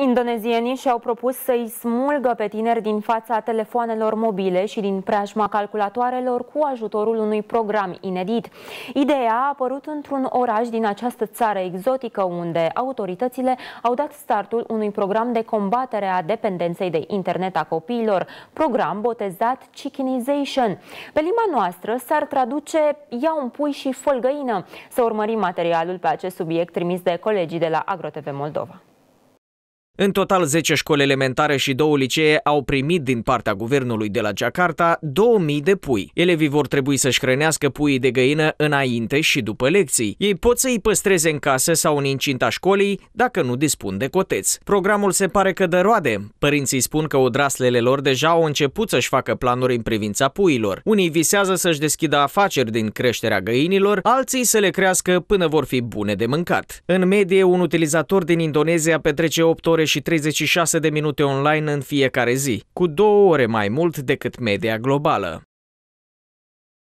Indonezienii și-au propus să-i smulgă pe tineri din fața telefoanelor mobile și din preajma calculatoarelor cu ajutorul unui program inedit. Ideea a apărut într-un oraș din această țară exotică, unde autoritățile au dat startul unui program de combatere a dependenței de internet a copiilor, program botezat Chickenization. Pe limba noastră s-ar traduce ia un pui și folgăină. Să urmărim materialul pe acest subiect trimis de colegii de la AgroTV Moldova. În total, 10 școli elementare și două licee au primit din partea guvernului de la Jakarta 2000 de pui. Elevii vor trebui să-și hrănească puii de găină înainte și după lecții. Ei pot să i păstreze în casă sau în incinta școlii dacă nu dispun de coteți. Programul se pare că dă roade. Părinții spun că odraslele lor deja au început să-și facă planuri în privința puilor. Unii visează să-și deschidă afaceri din creșterea găinilor, alții să le crească până vor fi bune de mâncat. În medie, un utilizator din Indonezia petrece 8 ore și 36 de minute online în fiecare zi, cu două ore mai mult decât media globală.